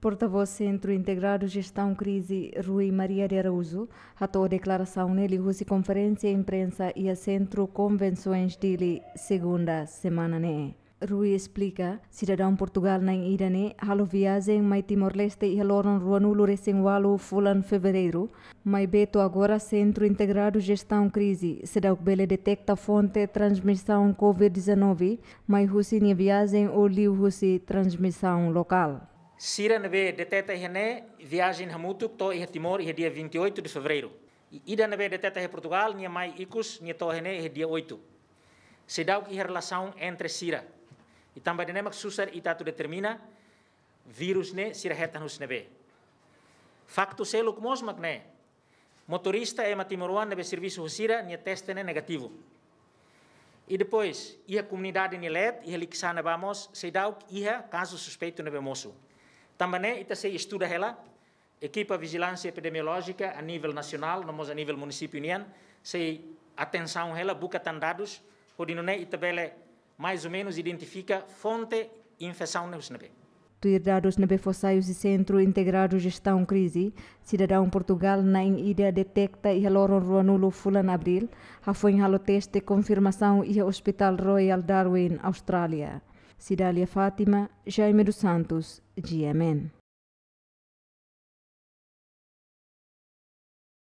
Porta-voz Centro Integrado Gestão Crise Rui Maria de Araújo atou declaração nele Rússia Conferência Imprensa e a Centro Convenções dele segunda semana né. Rui explica, cidadão Portugal na Irane, halo viagem mai Timor-Leste e aloron ruanulo resengualo fulan fevereiro, mai beto agora Centro Integrado Gestão Crise, que bele detecta fonte transmissão Covid-19, mai russi viagem ou liu Rússia transmissão local. Siranabé deteta René, viagem Hamutuk, to e Timor, e dia 28 de fevereiro. Ida Idanabé deteta em Portugal, nia mai Icus, nia to René, e dia 8. Se dá que relação entre Sira. E também dinâmica susar e tato determina vírus ne Sira retanus nebe. Facto selo que mosmak ne. Motorista é matimoruan nebe serviço Sira, nia teste ne negativo. E depois, ia comunidade Nilet, ia Lixana vamos. se dá que ia caso suspeito nebe moço. Também se estuda ela, equipa de vigilância epidemiológica a nível nacional, nós a nível município união, se atenção ela busca tandados, podendo né itabele mais ou menos identifica fonte infecção nos nebe. Tuir dados nebe fossaios e Centro Integrado Gestão Crise, Cidadão Portugal na ida detecta e haloron ruanulo fulan abril, a foi em halo teste confirmação e Hospital Royal Darwin, Austrália. Cidália Fátima, Jaime dos Santos, de Amém.